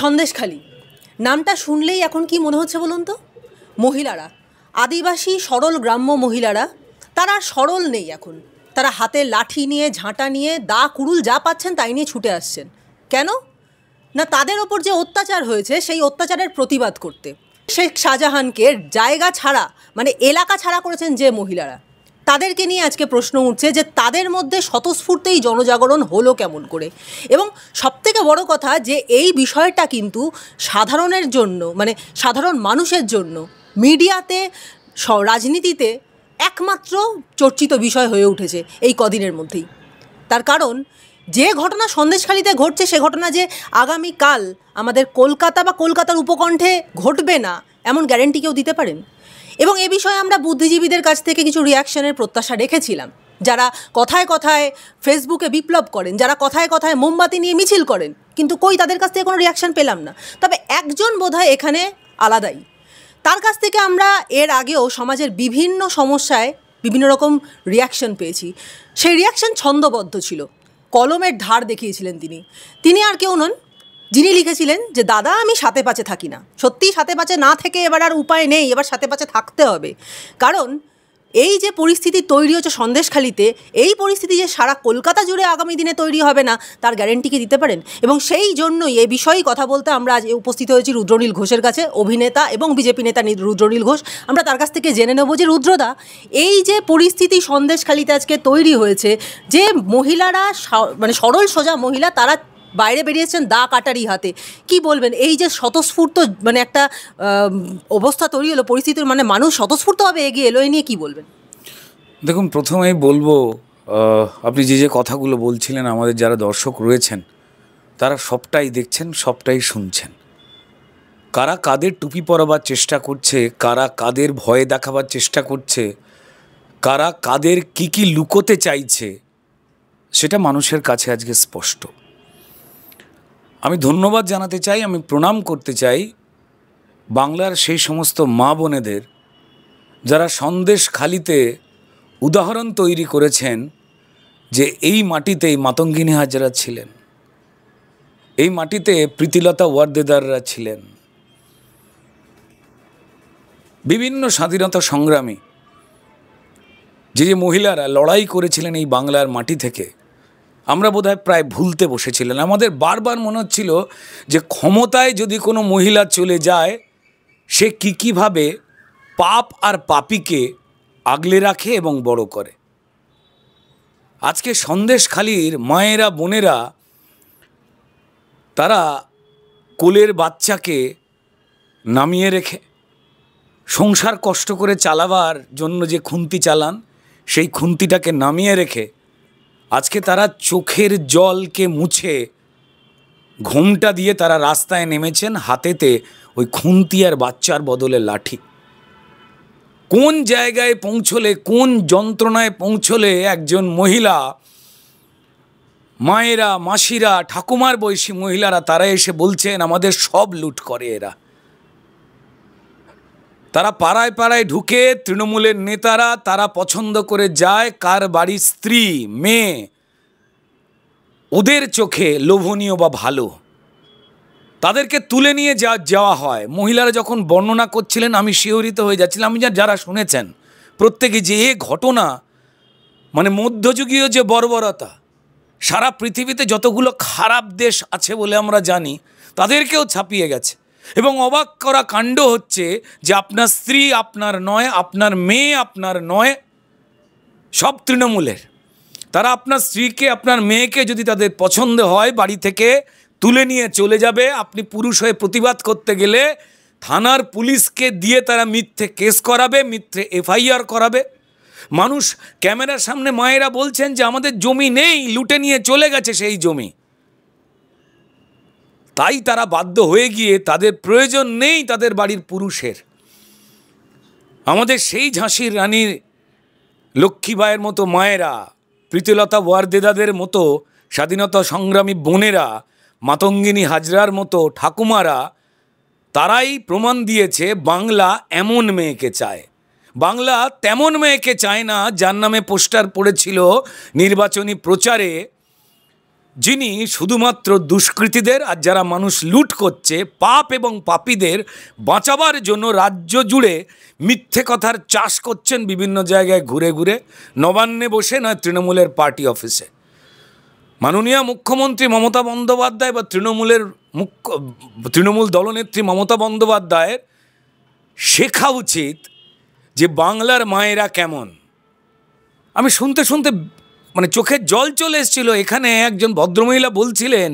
সন্দেশখালী নামটা শুনলেই এখন কি মনে হচ্ছে বলুন তো মহিলারা আদিবাসী সরল গ্রাম্য মহিলারা তারা সরল নেই এখন তারা হাতে লাঠি নিয়ে ঝাঁটা নিয়ে দা কুড়ুল যা পাচ্ছেন তাই নিয়ে ছুটে আসছেন কেন না তাদের ওপর যে অত্যাচার হয়েছে সেই অত্যাচারের প্রতিবাদ করতে শেখ শাহজাহানকে জায়গা ছাড়া মানে এলাকা ছাড়া করেছেন যে মহিলারা তাদেরকে নিয়ে আজকে প্রশ্ন উঠছে যে তাদের মধ্যে স্বতঃস্ফূর্ত এই জনজাগরণ হলো কেমন করে এবং সবথেকে বড় কথা যে এই বিষয়টা কিন্তু সাধারণের জন্য মানে সাধারণ মানুষের জন্য মিডিয়াতে রাজনীতিতে একমাত্র চর্চিত বিষয় হয়ে উঠেছে এই কদিনের মধ্যেই তার কারণ যে ঘটনা সন্দেশখালিতে ঘটছে সে ঘটনা যে আগামীকাল আমাদের কলকাতা বা কলকাতার উপকণ্ঠে ঘটবে না এমন গ্যারেন্টি কেউ দিতে পারেন এবং এ বিষয়ে আমরা বুদ্ধিজীবীদের কাছ থেকে কিছু রিয়াকশনের প্রত্যাশা রেখেছিলাম যারা কথায় কথায় ফেসবুকে বিপ্লব করেন যারা কথায় কথায় মোমবাতি নিয়ে মিছিল করেন কিন্তু কই তাদের কাছ থেকে কোনো রিয়াকশান পেলাম না তবে একজন বোধহয় এখানে আলাদাই তার কাছ থেকে আমরা এর আগেও সমাজের বিভিন্ন সমস্যায় বিভিন্ন রকম রিয়াকশন পেয়েছি সেই রিয়াকশন ছন্দবদ্ধ ছিল কলমের ধার দেখিয়েছিলেন তিনি তিনি আর কেউ নন যিনি লিখেছিলেন যে দাদা আমি সাথে পাচে থাকি না সত্যিই সাথে পাচে না থেকে এবার আর উপায় নেই এবার সাথে পাচে থাকতে হবে কারণ এই যে পরিস্থিতি তৈরি হচ্ছে সন্দেশখালিতে এই পরিস্থিতি যে সারা কলকাতা জুড়ে আগামী দিনে তৈরি হবে না তার গ্যারেন্টি কি দিতে পারেন এবং সেই জন্যই এ বিষয়েই কথা বলতে আমরা আজ উপস্থিত হয়েছি রুদ্রনীল ঘোষের কাছে অভিনেতা এবং বিজেপি নেতা রুদ্রনীল ঘোষ আমরা তার কাছ থেকে জেনে নেব যে রুদ্রদা এই যে পরিস্থিতি সন্দেশখালিতে আজকে তৈরি হয়েছে যে মহিলারা মানে সরল সোজা মহিলা তারা বাইরে বেরিয়েছেন দা কাটারি হাতে কি বলবেন এই যে স্বতঃস্ফূর্ত মানে একটা অবস্থা তৈরি হলো পরিস্থিতির মানে মানুষ স্বতঃস্ফূর্তভাবে এগিয়ে এলো এই নিয়ে কী বলবেন দেখুন প্রথমেই বলবো আপনি যে যে কথাগুলো বলছিলেন আমাদের যারা দর্শক রয়েছেন তারা সবটাই দেখছেন সবটাই শুনছেন কারা কাদের টুপি পরাবার চেষ্টা করছে কারা কাদের ভয়ে দেখাবার চেষ্টা করছে কারা কাদের কি কি লুকোতে চাইছে সেটা মানুষের কাছে আজকে স্পষ্ট আমি ধন্যবাদ জানাতে চাই আমি প্রণাম করতে চাই বাংলার সেই সমস্ত মা বোনেদের যারা সন্দেশ খালিতে উদাহরণ তৈরি করেছেন যে এই মাটিতেই মাতঙ্গিনী হাজারা ছিলেন এই মাটিতে প্রীতিলতা ওয়ার্দেদাররা ছিলেন বিভিন্ন স্বাধীনতা সংগ্রামী যে যে মহিলারা লড়াই করেছিলেন এই বাংলার মাটি থেকে আমরা বোধহয় প্রায় ভুলতে বসেছিলেন আমাদের বারবার মনে হচ্ছিল যে ক্ষমতায় যদি কোনো মহিলা চলে যায় সে কী কীভাবে পাপ আর পাপিকে আগলে রাখে এবং বড় করে আজকে সন্দেশখালির মায়েরা বোনেরা তারা কোলের বাচ্চাকে নামিয়ে রেখে সংসার কষ্ট করে চালাবার জন্য যে খুন্তি চালান সেই খুন্তিটাকে নামিয়ে রেখে আজকে তারা চোখের জলকে মুছে ঘোমটা দিয়ে তারা রাস্তায় নেমেছেন হাতেতে ওই খুন্তি আর বাচ্চার বদলে লাঠি কোন জায়গায় পৌঁছলে কোন যন্ত্রণায় পৌঁছলে একজন মহিলা মায়েরা মাসিরা ঠাকুমার বয়সী মহিলারা তারা এসে বলছেন আমাদের সব লুট করে এরা তারা পাড়ায় পাড়ায় ঢুকে তৃণমূলের নেতারা তারা পছন্দ করে যায় কার বাড়ির স্ত্রী মেয়ে ওদের চোখে লোভনীয় বা ভালো তাদেরকে তুলে নিয়ে যা যাওয়া হয় মহিলারা যখন বর্ণনা করছিলেন আমি শিহরিত হয়ে যাচ্ছিলাম আমি যারা শুনেছেন প্রত্যেকে যে এ ঘটনা মানে মধ্যযুগীয় যে বর্বরতা সারা পৃথিবীতে যতগুলো খারাপ দেশ আছে বলে আমরা জানি তাদেরকেও ছাপিয়ে গেছে এবং অবাক করা কাণ্ড হচ্ছে যে আপনার স্ত্রী আপনার নয় আপনার মেয়ে আপনার নয় সব তৃণমূলের তারা আপনার স্ত্রীকে আপনার মেয়েকে যদি তাদের পছন্দ হয় বাড়ি থেকে তুলে নিয়ে চলে যাবে আপনি পুরুষ হয়ে প্রতিবাদ করতে গেলে থানার পুলিশকে দিয়ে তারা মিথ্যে কেস করাবে মিথ্যে এফআইআর করাবে মানুষ ক্যামেরার সামনে মায়েরা বলছেন যে আমাদের জমি নেই লুটে নিয়ে চলে গেছে সেই জমি তাই তারা বাধ্য হয়ে গিয়ে তাদের প্রয়োজন নেই তাদের বাড়ির পুরুষের আমাদের সেই ঝাঁসির রানীর লক্ষ্মীবাইয়ের মতো মায়েরা প্রীতিলতা ওয়ারদেদাদের মতো স্বাধীনতা সংগ্রামী বোনেরা মাতঙ্গিনী হাজরার মতো ঠাকুমারা তারাই প্রমাণ দিয়েছে বাংলা এমন মেয়েকে চায় বাংলা তেমন মেয়েকে চায় না যার নামে পোস্টার পড়েছিল নির্বাচনী প্রচারে যিনি শুধুমাত্র দুষ্কৃতীদের আর যারা মানুষ লুট করছে পাপ এবং পাপীদের বাঁচাবার জন্য রাজ্য জুড়ে মিথ্যে কথার চাষ করছেন বিভিন্ন জায়গায় ঘুরে ঘুরে নবান্নে বসে নয় তৃণমূলের পার্টি অফিসে মাননীয় মুখ্যমন্ত্রী মমতা বন্দ্যোপাধ্যায় বা তৃণমূলের মুখ্য তৃণমূল দলনেত্রী মমতা বন্দ্যোপাধ্যায়ের শেখা উচিত যে বাংলার মায়েরা কেমন আমি শুনতে শুনতে মানে চোখের জল চলে এসেছিল এখানে একজন ভদ্রমহিলা বলছিলেন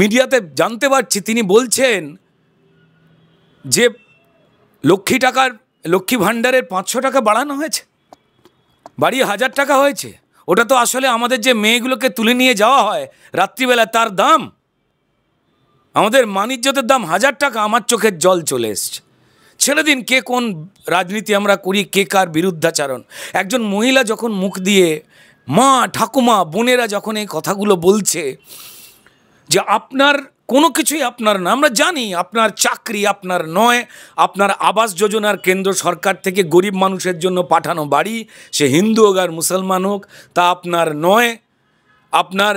মিডিয়াতে জানতে পারছি তিনি বলছেন যে লক্ষ্মী টাকার লক্ষ্মী ভাণ্ডারের পাঁচশো টাকা বাড়ানো হয়েছে বাড়ি হাজার টাকা হয়েছে ওটা তো আসলে আমাদের যে মেয়েগুলোকে তুলে নিয়ে যাওয়া হয় রাত্রিবেলা তার দাম আমাদের মানিজ্যতের দাম হাজার টাকা আমার চোখের জল চলে এসছে ছেড়ে দিন কে কোন রাজনীতি আমরা করি কে কার বিরুদ্ধাচারণ একজন মহিলা যখন মুখ দিয়ে মা ঠাকুমা বোনেরা যখন এই কথাগুলো বলছে যে আপনার কোনো কিছুই আপনার না আমরা জানি আপনার চাকরি আপনার নয় আপনার আবাস যোজনার কেন্দ্র সরকার থেকে গরিব মানুষের জন্য পাঠানো বাড়ি সে হিন্দু হোক আর মুসলমান হোক তা আপনার নয় আপনার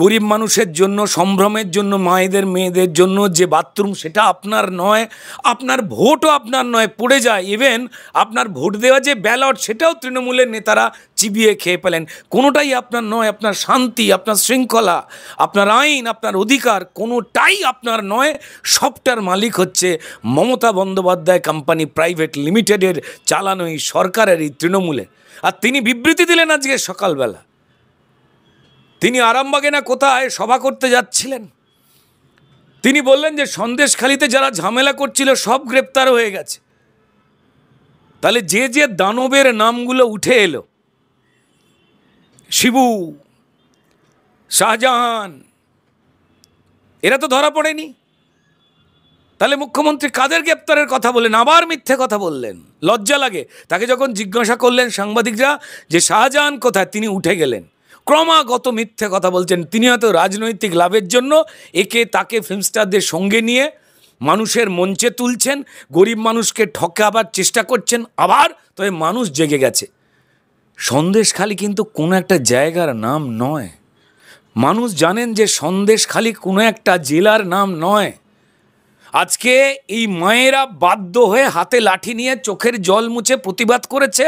গরিব মানুষের জন্য সম্ভ্রমের জন্য মায়েদের মেয়েদের জন্য যে বাথরুম সেটা আপনার নয় আপনার ভোটও আপনার নয় পড়ে যায় ইভেন আপনার ভোট দেওয়া যে ব্যালট সেটাও তৃণমূলের নেতারা চিবিয়ে খেয়ে পেলেন কোনোটাই আপনার নয় আপনার শান্তি আপনার শৃঙ্খলা আপনার আইন আপনার অধিকার কোনোটাই আপনার নয় সবটার মালিক হচ্ছে মমতা বন্দ্যোপাধ্যায় কোম্পানি প্রাইভেট লিমিটেডের চালানো এই সরকারের এই তৃণমূলে আর তিনি বিবৃতি দিলেন আজকে সকালবেলা তিনি আরামবাগে না কোথায় সভা করতে যাচ্ছিলেন তিনি বললেন যে সন্দেশখালিতে যারা ঝামেলা করছিল সব গ্রেপ্তার হয়ে গেছে তাহলে যে যে দানবের নামগুলো উঠে এলো শিবু শাহজাহান এরা তো ধরা পড়েনি তাহলে মুখ্যমন্ত্রী কাদের গ্রেপ্তারের কথা বলেন আবার মিথ্যে কথা বললেন লজ্জা লাগে তাকে যখন জিজ্ঞাসা করলেন সাংবাদিকরা যে শাহজাহান কোথায় তিনি উঠে গেলেন ক্রমাগত মিথ্যে কথা বলছেন তিনি হয়তো রাজনৈতিক লাভের জন্য একে তাকে ফিল্মস্টারদের সঙ্গে নিয়ে মানুষের মঞ্চে তুলছেন গরিব মানুষকে ঠকাবার চেষ্টা করছেন আবার তবে মানুষ জেগে গেছে সন্দেশ খালি কিন্তু কোনো একটা জায়গার নাম নয় মানুষ জানেন যে সন্দেশ খালি কোনো একটা জেলার নাম নয় আজকে এই মায়েরা বাধ্য হয়ে হাতে লাঠি নিয়ে চোখের জল মুছে প্রতিবাদ করেছে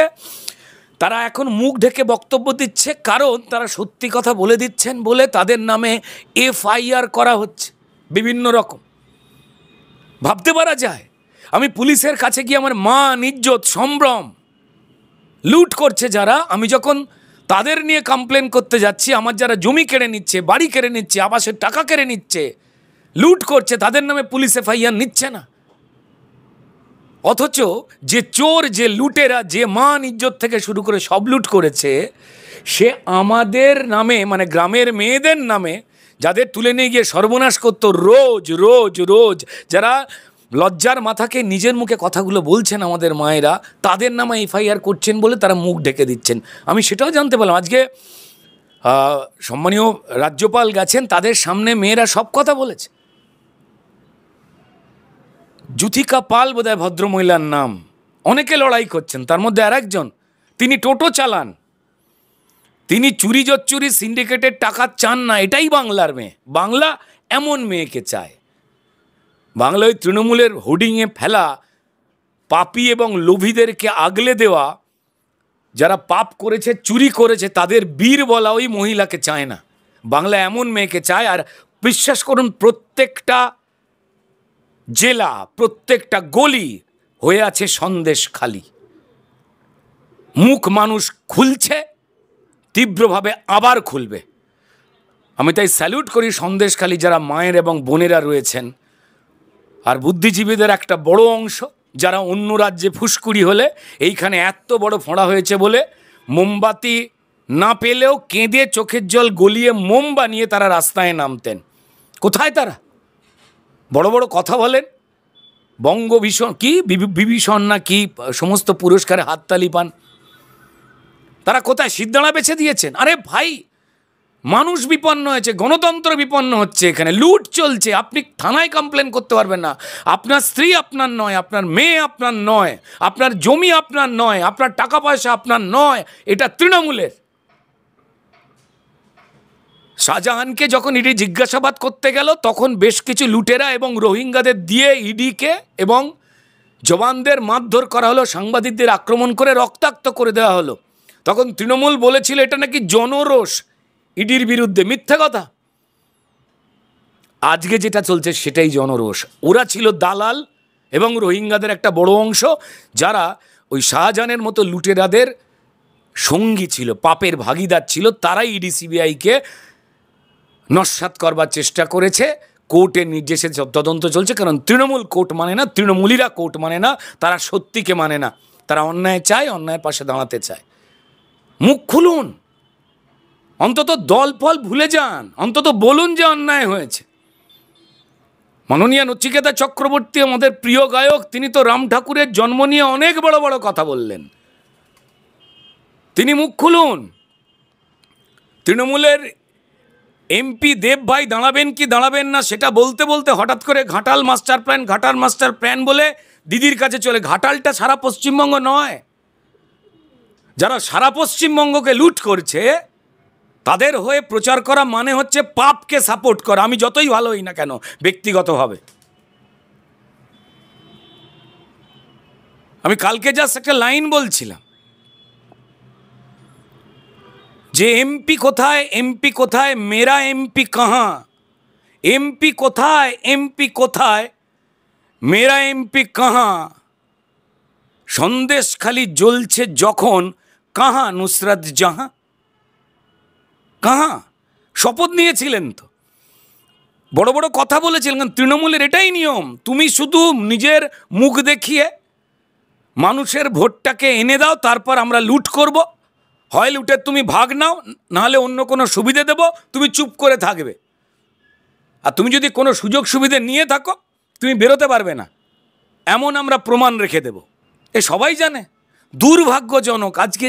তারা এখন মুখ ঢেকে বক্তব্য দিচ্ছে কারণ তারা সত্যি কথা বলে দিচ্ছেন বলে তাদের নামে এফআইআর করা হচ্ছে বিভিন্ন রকম ভাবতে পারা যায় আমি পুলিশের কাছে গিয়ে আমার মান ইজ্জত সম্ভ্রম লুট করছে যারা আমি যখন তাদের নিয়ে কমপ্লেন করতে যাচ্ছি আমার যারা জমি কেড়ে নিচ্ছে বাড়ি কেড়ে নিচ্ছে আবাসের টাকা কেড়ে নিচ্ছে লুট করছে তাদের নামে পুলিশ এফআইআর নিচ্ছে না অথচ যে চোর যে লুটেরা যে মান ইজ্জত থেকে শুরু করে সব লুট করেছে সে আমাদের নামে মানে গ্রামের মেয়েদের নামে যাদের তুলে নিয়ে গিয়ে সর্বনাশ করত রোজ রোজ রোজ যারা লজ্জার মাথাকে নিজের মুখে কথাগুলো বলছেন আমাদের মায়েরা তাদের নামে এফআইআর করছেন বলে তারা মুখ ঢেকে দিচ্ছেন আমি সেটাও জানতে পারলাম আজকে সম্মানীয় রাজ্যপাল গেছেন তাদের সামনে মেয়েরা সব কথা বলেছে জুথিকা পাল বোধহয় ভদ্রমহিলার নাম অনেকে লড়াই করছেন তার মধ্যে আর একজন তিনি টোটো চালান তিনি চুরি জচ্চুরি সিন্ডিকেটের টাকা চান না এটাই বাংলার মেয়ে বাংলা এমন মেয়েকে চায় বাংলা ওই তৃণমূলের হোর্ডিংয়ে ফেলা পাপি এবং লোভীদেরকে আগলে দেওয়া যারা পাপ করেছে চুরি করেছে তাদের বীর বলা ওই মহিলাকে চায় না বাংলা এমন মেয়েকে চায় আর বিশ্বাস করুন প্রত্যেকটা জেলা প্রত্যেকটা গলি হয়ে আছে সন্দেশ খালি মুখ মানুষ খুলছে তীব্রভাবে আবার খুলবে আমি তাই স্যালুট করি সন্দেশখালী যারা মায়ের এবং বোনেরা রয়েছেন আর বুদ্ধিজীবীদের একটা বড় অংশ যারা অন্য রাজ্যে ফুসকুড়ি হলে এইখানে এত বড় ফোঁড়া হয়েছে বলে মোমবাতি না পেলেও কেঁদে চোখের জল গলিয়ে মোম বানিয়ে তারা রাস্তায় নামতেন কোথায় তারা বড় বড় কথা বলেন বঙ্গভীষণ কি বিভীষণ না কি সমস্ত পুরস্কারে হাততালি পান তারা কোথায় সিদ্ধাড়া বেছে দিয়েছেন আরে ভাই মানুষ বিপন্ন হয়েছে গণতন্ত্র বিপন্ন হচ্ছে এখানে লুট চলছে আপনি থানায় কমপ্লেন করতে পারবেন না আপনার স্ত্রী আপনার নয় আপনার মেয়ে আপনার নয় আপনার জমি আপনার নয় আপনার টাকা পয়সা আপনার নয় এটা তৃণমূলের শাহজাহানকে যখন ইডি জিজ্ঞাসাবাদ করতে গেল তখন বেশ কিছু লুটেরা এবং রোহিঙ্গাদের দিয়ে ইডিকে এবং জওয়ানদের মারধর করা হলো সাংবাদিকদের আক্রমণ করে রক্তাক্ত করে দেওয়া হলো তখন তৃণমূল বলেছিল এটা নাকি জনরোষ ইডির বিরুদ্ধে মিথ্যা কথা আজকে যেটা চলছে সেটাই জনরোষ ওরা ছিল দালাল এবং রোহিঙ্গাদের একটা বড় অংশ যারা ওই শাহজাহানের মতো লুটেরাদের সঙ্গী ছিল পাপের ভাগিদার ছিল তারাই ইডি সিবিআইকে নস্বাত করবার চেষ্টা করেছে কোর্টের নির্দেশে তদন্ত চলছে কারণ তৃণমূল কোর্ট মানে না তৃণমূলীরা কোর্ট মানে না তারা সত্যিকে মানে না তারা অন্যায় চায় অন্যায়ের পাশে দাঁড়াতে চায় মুখ খুলুন অন্তত দল ফল ভুলে যান অন্তত বলুন যে অন্যায় হয়েছে মাননীয় নচিকেতা চক্রবর্তী আমাদের প্রিয় গায়ক তিনি তো রাম ঠাকুরের জন্ম নিয়ে অনেক বড় বড় কথা বললেন তিনি মুখ খুলুন তৃণমূলের এমপি দেবভাই দাঁড়াবেন কি দাঁড়াবেন না সেটা বলতে বলতে হঠাৎ করে Ghatal master plan Ghatal master plan বলে দিদির কাছে চলে ঘাটালটা সারা পশ্চিমবঙ্গ নয় যারা সারা পশ্চিমবঙ্গকে লুট করছে তাদের হয়ে প্রচার করা মানে হচ্ছে পাপকে সাপোর্ট করা আমি যতই ভালো হই না কেন ব্যক্তিগতভাবে আমি কালকে জাস্ট একটা লাইন বলছিলাম যে এমপি কোথায় এমপি কোথায় মেরা এমপি কাহা এমপি কোথায় এমপি কোথায় মেরা এমপি কাহা সন্দেশ খালি জ্বলছে যখন কাহা নুসরাত জাহা কাহা শপথ নিয়েছিলেন তো বড় বড় কথা বলেছিলেন কারণ তৃণমূলের এটাই নিয়ম তুমি শুধু নিজের মুখ দেখিয়ে মানুষের ভোটটাকে এনে দাও তারপর আমরা লুট করবো হয় উঠে তুমি ভাগ নাও নাহলে অন্য কোনো সুবিধে দেব তুমি চুপ করে থাকবে আর তুমি যদি কোনো সুযোগ সুবিধে নিয়ে থাকো তুমি বেরোতে পারবে না এমন আমরা প্রমাণ রেখে দেব এ সবাই জানে দুর্ভাগ্যজনক আজকে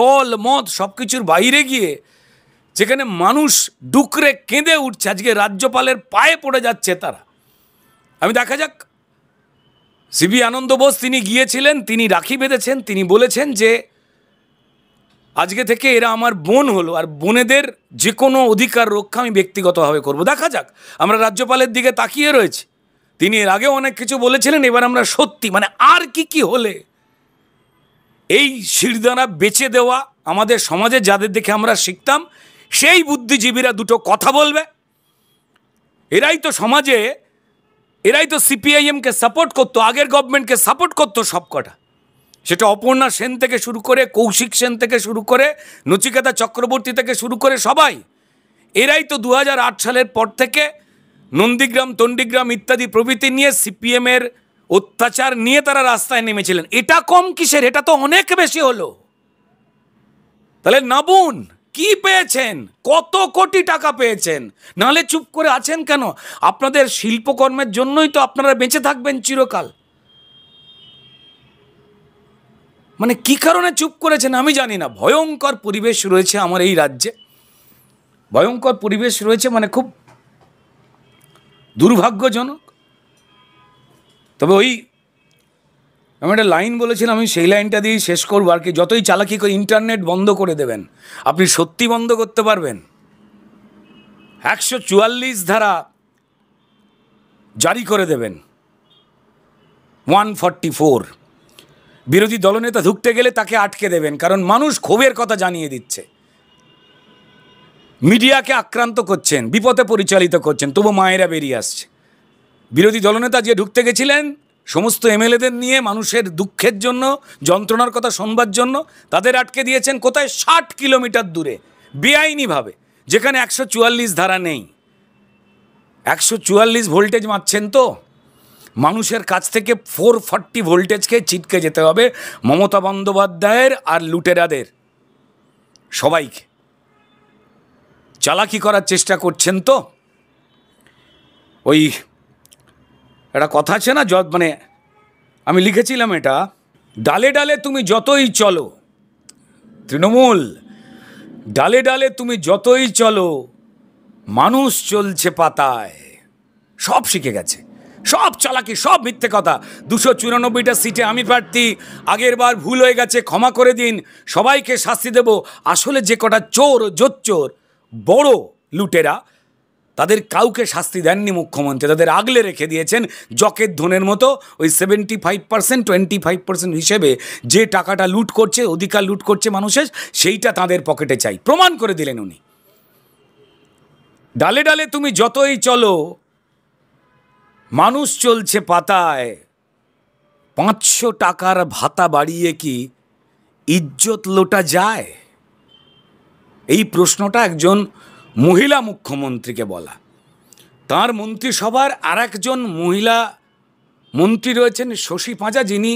দল মত সব কিছুর বাইরে গিয়ে যেখানে মানুষ ডুকরে কেঁদে উঠছে আজকে রাজ্যপালের পায়ে পড়ে যাচ্ছে তারা আমি দেখা যাক সিবি আনন্দ বোস তিনি গিয়েছিলেন তিনি রাখি বেঁধেছেন তিনি বলেছেন যে আজকে থেকে এরা আমার বোন হলো আর বোনেদের যে কোনো অধিকার রক্ষা আমি ব্যক্তিগতভাবে করব দেখা যাক আমরা রাজ্যপালের দিকে তাকিয়ে রয়েছি তিনি এর আগেও অনেক কিছু বলেছিলেন এবার আমরা সত্যি মানে আর কি কি হলে এই শিরদানা বেঁচে দেওয়া আমাদের সমাজে যাদের দেখে আমরা শিখতাম সেই বুদ্ধিজীবীরা দুটো কথা বলবে এরাই তো সমাজে এরাই তো সিপিআইএমকে সাপোর্ট করতো আগের গভর্নমেন্টকে সাপোর্ট করতো সবকটা সেটা অপর্ণা সেন থেকে শুরু করে কৌশিক সেন থেকে শুরু করে নচিকেতা চক্রবর্তী থেকে শুরু করে সবাই এরাই তো দু সালের পর থেকে নন্দীগ্রাম তন্ডিগ্রাম ইত্যাদি প্রভৃতি নিয়ে সিপিএমের অত্যাচার নিয়ে তারা রাস্তায় নেমেছিলেন এটা কম কিসের এটা তো অনেক বেশি হলো তাহলে নাবুন কি পেয়েছেন কত কোটি টাকা পেয়েছেন নাহলে চুপ করে আছেন কেন আপনাদের শিল্পকর্মের জন্যই তো আপনারা বেঁচে থাকবেন চিরকাল মানে কি কারণে চুপ করেছেন আমি জানি না ভয়ঙ্কর পরিবেশ রয়েছে আমার এই রাজ্যে ভয়ঙ্কর পরিবেশ রয়েছে মানে খুব দুর্ভাগ্যজনক তবে ওই আমি একটা লাইন বলেছিলাম আমি সেই লাইনটা দিয়েই শেষ করবো আর কি যতই চালাকি করে ইন্টারনেট বন্ধ করে দেবেন আপনি সত্যি বন্ধ করতে পারবেন একশো চুয়াল্লিশ ধারা জারি করে দেবেন ওয়ান ফর্টি ফোর বিরোধী দলনেতা ঢুকতে গেলে তাকে আটকে দেবেন কারণ মানুষ ক্ষোভের কথা জানিয়ে দিচ্ছে মিডিয়াকে আক্রান্ত করছেন বিপদে পরিচালিত করছেন তবু মায়েরা বেরিয়ে আসছে বিরোধী দলনেতা যে ঢুকতে গেছিলেন সমস্ত এমএলএদের নিয়ে মানুষের দুঃখের জন্য যন্ত্রণার কথা শোনবার জন্য তাদের আটকে দিয়েছেন কোথায় ষাট কিলোমিটার দূরে বেআইনিভাবে যেখানে একশো ধারা নেই একশো ভোল্টেজ মারছেন তো মানুষের কাছ থেকে ফোর ফর্টি ভোল্টেজকে ছিটকে যেতে হবে মমতা বন্দ্যোপাধ্যায়ের আর লুটেরাদের সবাইকে চালাকি করার চেষ্টা করছেন তো ওই একটা কথা আছে না যত মানে আমি লিখেছিলাম এটা ডালে ডালে তুমি যতই চলো তৃণমূল ডালে ডালে তুমি যতই চলো মানুষ চলছে পাতায় সব শিখে গেছে সব চালাকি সব মিথ্যে কথা দুশো চুরানব্বইটা সিটে আমি প্রার্থী আগের বার ভুল হয়ে গেছে ক্ষমা করে দিন সবাইকে শাস্তি দেব আসলে যে কটা চোর জোচ্চোর বড় লুটেরা তাদের কাউকে শাস্তি দেননি মুখ্যমন্ত্রী তাদের আগলে রেখে দিয়েছেন জকের ধনের মতো ওই seventy five percent twenty five percent হিসেবে যে টাকাটা লুট করছে অধিকার লুট করছে মানুষের সেইটা তাদের পকেটে চাই প্রমাণ করে দিলেন উনি ডালে ডালে তুমি যতই চলো মানুষ চলছে পাতায় পাঁচশো টাকার ভাতা বাড়িয়ে কি ইজ্জত লোটা যায় এই প্রশ্নটা একজন মহিলা মুখ্যমন্ত্রীকে বলা তার মন্ত্রিসভার আর একজন মহিলা মন্ত্রী রয়েছেন শশী পাঁজা যিনি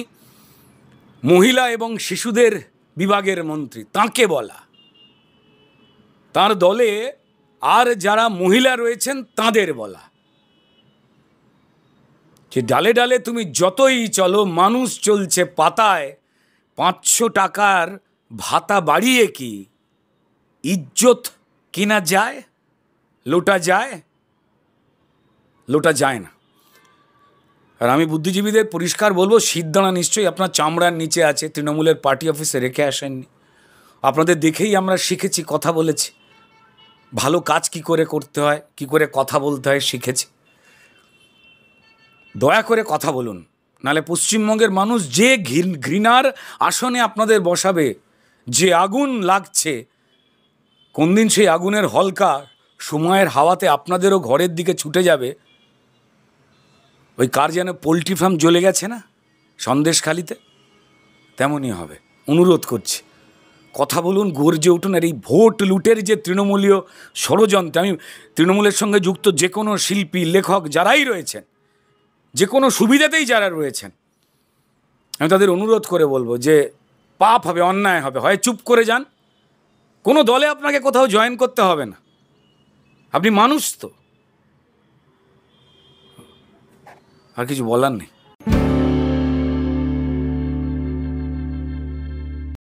মহিলা এবং শিশুদের বিভাগের মন্ত্রী তাঁকে বলা তার দলে আর যারা মহিলা রয়েছেন তাদের বলা যে ডালে ডালে তুমি যতই চলো মানুষ চলছে পাতায় পাঁচশো টাকার ভাতা বাড়িয়ে কি ইজ্জত কিনা যায় লোটা যায় লোটা যায় না আর আমি বুদ্ধিজীবীদের পরিষ্কার বলবো সিদ্ধানা নিশ্চয়ই আপনার চামড়ার নিচে আছে তৃণমূলের পার্টি অফিসে রেখে আসেননি আপনাদের দেখেই আমরা শিখেছি কথা বলেছি ভালো কাজ কি করে করতে হয় কি করে কথা বলতে হয় শিখেছি দয়া করে কথা বলুন নালে পশ্চিমবঙ্গের মানুষ যে ঘৃণার আসনে আপনাদের বসাবে যে আগুন লাগছে কোন দিন সেই আগুনের হলকা সময়ের হাওয়াতে আপনাদেরও ঘরের দিকে ছুটে যাবে ওই কার যেন পোলট্রি ফার্ম জ্বলে গেছে না সন্দেশখালিতে তেমনই হবে অনুরোধ করছি কথা বলুন গর্জে উঠুন আর এই ভোট লুটের যে তৃণমূলীয় ষড়যন্ত্র আমি তৃণমূলের সঙ্গে যুক্ত যে কোনো শিল্পী লেখক যারাই রয়েছেন যে কোনো সুবিধাতেই যারা রয়েছেন আমি তাদের অনুরোধ করে বলবো যে পাপ হবে অন্যায় হবে হয় চুপ করে যান কোনো দলে আপনাকে কোথাও জয়েন করতে হবে না আপনি মানুষ তো আর কিছু বলার নেই